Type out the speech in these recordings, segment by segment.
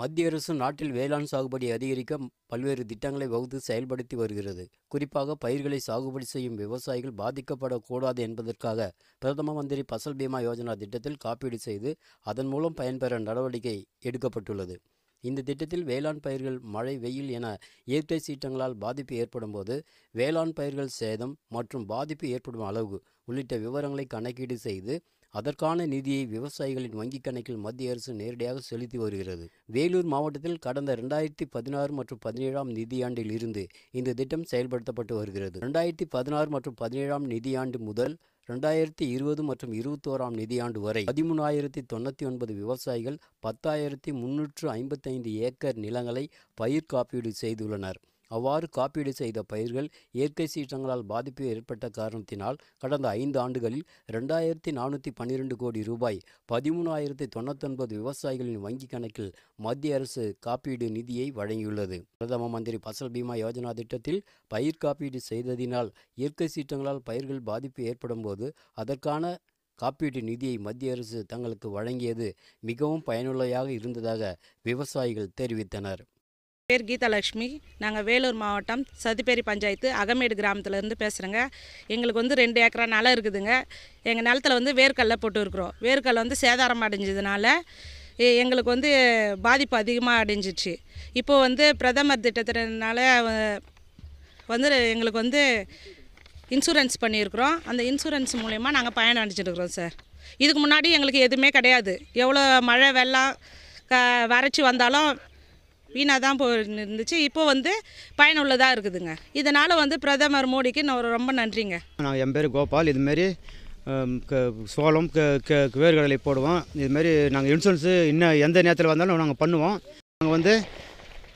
மத்திய அரசு நாட்டில் வேளாண் சாகுபடி அதிகரிக்க பல்வேறு திட்டங்களை வகுத்து செயல்படுத்தி வருகிறது குறிப்பாக பயிர்களை சாகுபடி செய்யும் விவசாயிகள் பாதிக்கப்படக்கூடாது என்பதற்காக பிரதம மந்திரி பசல் பீமா யோஜனா திட்டத்தில் காப்பீடு செய்து அதன் மூலம் பயன்பெற நடவடிக்கை எடுக்கப்பட்டுள்ளது இந்த திட்டத்தில் வேளாண் பயிர்கள் மழை வெயில் என இயற்கை சீற்றங்களால் பாதிப்பு ஏற்படும் போது வேளாண் பயிர்கள் சேதம் மற்றும் பாதிப்பு ஏற்படும் அளவு உள்ளிட்ட விவரங்களை கணக்கீடு செய்து அதற்கான நிதியை விவசாயிகளின் வங்கிக் கணக்கில் மத்திய அரசு நேரடியாக செலுத்தி வருகிறது வேலூர் மாவட்டத்தில் கடந்த இரண்டாயிரத்தி பதினாறு மற்றும் பதினேழாம் நிதியாண்டில் இருந்து இந்த திட்டம் செயல்படுத்தப்பட்டு வருகிறது இரண்டாயிரத்தி பதினாறு மற்றும் பதினேழாம் நிதியாண்டு முதல் ரெண்டாயிரத்தி இருபது மற்றும் இருபத்தோராம் நிதியாண்டு வரை பதிமூணாயிரத்தி தொண்ணூற்றி ஒன்பது விவசாயிகள் பத்தாயிரத்தி முன்னூற்று ஐம்பத்தைந்து ஏக்கர் நிலங்களை பயிர் காப்பீடு செய்துள்ளனர் அவ்வாறு காப்பீடு செய்த பயிர்கள் இயற்கை சீற்றங்களால் பாதிப்பு ஏற்பட்ட காரணத்தினால் கடந்த ஐந்து ஆண்டுகளில் ரெண்டாயிரத்தி நானூற்றி பன்னிரெண்டு கோடி ரூபாய் பதிமூணாயிரத்தி தொண்ணூத்தொன்பது விவசாயிகளின் வங்கிக் கணக்கில் மத்திய அரசு காப்பீடு நிதியை வழங்கியுள்ளது பிரதம மந்திரி பசல் பீமா யோஜனா திட்டத்தில் பயிர் காப்பீடு செய்ததினால் இயற்கை சீற்றங்களால் பயிர்கள் பாதிப்பு ஏற்படும் போது அதற்கான காப்பீட்டு நிதியை மத்திய அரசு தங்களுக்கு வழங்கியது மிகவும் பயனுள்ளதாக இருந்ததாக விவசாயிகள் தெரிவித்தனர் பேர் கீதாலட்சுமி நாங்கள் வேலூர் மாவட்டம் சதுப்பேரி பஞ்சாயத்து அகமேடு கிராமத்துலேருந்து பேசுகிறேங்க எங்களுக்கு வந்து ரெண்டு ஏக்கரா நிலம் இருக்குதுங்க எங்கள் நிலத்தில் வந்து வேர்க்கல்ல போட்டு இருக்கிறோம் வேர்க்கல் வந்து சேதாரம் அடைஞ்சதுனால எங்களுக்கு வந்து பாதிப்பு அதிகமாக அடைஞ்சிச்சு இப்போது வந்து பிரதமர் திட்டத்தினால வந்து எங்களுக்கு வந்து இன்சூரன்ஸ் பண்ணியிருக்கிறோம் அந்த இன்சூரன்ஸ் மூலயமா நாங்கள் பயன் அடைஞ்சிட்டு இருக்கிறோம் சார் இதுக்கு முன்னாடி எங்களுக்கு எதுவுமே கிடையாது எவ்வளோ மழை வெள்ளம் க வறட்சி வந்தாலும் வீணாக தான் போ இருந்துச்சு இப்போ வந்து பயனுள்ளதாக இருக்குதுங்க இதனால் வந்து பிரதமர் மோடிக்கு நான் ரொம்ப நன்றிங்க நான் என் பேர் கோபால் இதுமாரி சோளம் வேர்கடலை போடுவோம் இதுமாரி நாங்கள் இன்சூரன்ஸு இன்னும் எந்த நேரத்தில் வந்தாலும் நாங்கள் பண்ணுவோம் நாங்கள் வந்து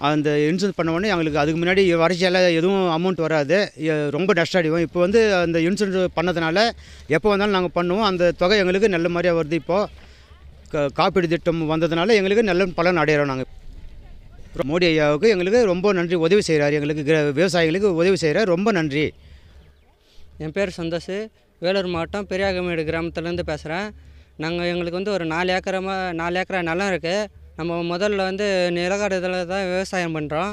அந்த இன்சூரன்ஸ் பண்ண உடனே எங்களுக்கு அதுக்கு முன்னாடி வறட்சியால் எதுவும் அமௌண்ட் வராது ரொம்ப டஸ்ட் அடிவோம் இப்போ வந்து அந்த இன்சூரன்ஸ் பண்ணதுனால எப்போ வந்தாலும் நாங்கள் பண்ணுவோம் அந்த தொகை எங்களுக்கு நல்ல மாதிரியாக வருது இப்போது காப்பீடு திட்டம் வந்ததுனால எங்களுக்கு நல்ல பலன் அடையிறோம் நாங்கள் மோடி ஐயாவுக்கு எங்களுக்கு ரொம்ப நன்றி உதவி செய்கிறார் எங்களுக்கு விவசாயிகளுக்கு உதவி செய்கிறார் ரொம்ப நன்றி என் பேர் சந்தோஷ் வேலூர் மாவட்டம் பெரியாகமேடு கிராமத்துலேருந்து பேசுகிறேன் நாங்கள் எங்களுக்கு வந்து ஒரு நாலு ஏக்கரமாக நாலு ஏக்கரா நிலம் இருக்குது நம்ம முதல்ல வந்து நிலக்கடத்தில் தான் விவசாயம் பண்ணுறோம்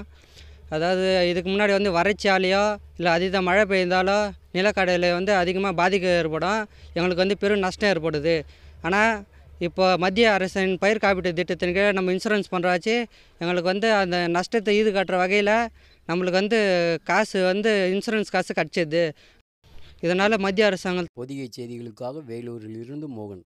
அதாவது இதுக்கு முன்னாடி வந்து வறட்சியாலேயோ இல்லை அதிக மழை பெய்ந்தாலோ நிலக்கடையில் வந்து அதிகமாக பாதிக்க ஏற்படும் எங்களுக்கு வந்து பெரும் நஷ்டம் ஏற்படுது ஆனால் இப்போ மத்திய அரசின் பயிர் காப்பீட்டு திட்டத்தின் கீழே நம்ம இன்சூரன்ஸ் பண்ணுறாச்சு எங்களுக்கு வந்து அந்த நஷ்டத்தை ஈடு காட்டுற வகையில் நம்மளுக்கு வந்து காசு வந்து இன்சூரன்ஸ் காசு கிடச்சிது இதனால் மத்திய அரசாங்கம் பொதிகை செய்திகளுக்காக வேலூரில் இருந்து மோகன்